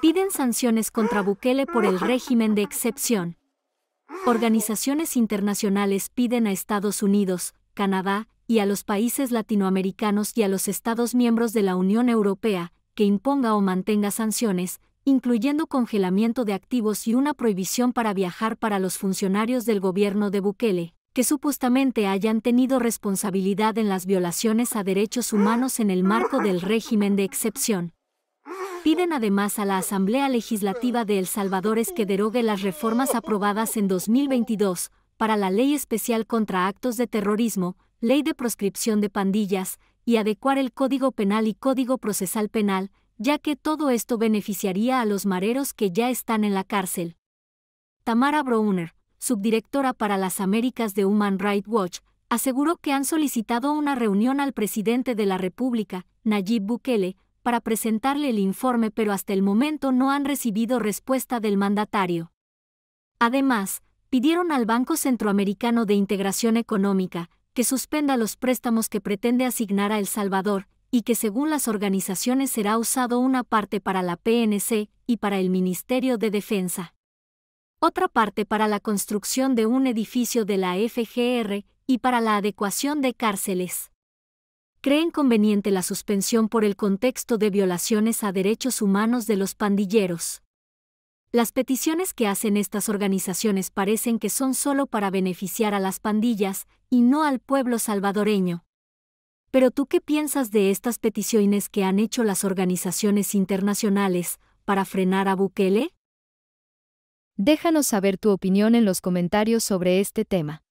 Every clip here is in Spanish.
Piden sanciones contra Bukele por el régimen de excepción. Organizaciones internacionales piden a Estados Unidos, Canadá y a los países latinoamericanos y a los Estados miembros de la Unión Europea que imponga o mantenga sanciones, incluyendo congelamiento de activos y una prohibición para viajar para los funcionarios del gobierno de Bukele, que supuestamente hayan tenido responsabilidad en las violaciones a derechos humanos en el marco del régimen de excepción. Piden además a la Asamblea Legislativa de El Salvador que derogue las reformas aprobadas en 2022 para la Ley Especial contra Actos de Terrorismo, Ley de Proscripción de Pandillas, y adecuar el Código Penal y Código Procesal Penal, ya que todo esto beneficiaría a los mareros que ya están en la cárcel. Tamara Browner, subdirectora para las Américas de Human Rights Watch, aseguró que han solicitado una reunión al presidente de la República, Nayib Bukele, para presentarle el informe, pero hasta el momento no han recibido respuesta del mandatario. Además, pidieron al Banco Centroamericano de Integración Económica que suspenda los préstamos que pretende asignar a El Salvador, y que según las organizaciones será usado una parte para la PNC y para el Ministerio de Defensa. Otra parte para la construcción de un edificio de la FGR y para la adecuación de cárceles creen conveniente la suspensión por el contexto de violaciones a derechos humanos de los pandilleros. Las peticiones que hacen estas organizaciones parecen que son solo para beneficiar a las pandillas y no al pueblo salvadoreño. Pero tú qué piensas de estas peticiones que han hecho las organizaciones internacionales para frenar a Bukele? Déjanos saber tu opinión en los comentarios sobre este tema.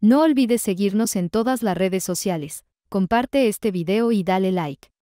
No olvides seguirnos en todas las redes sociales, comparte este video y dale like.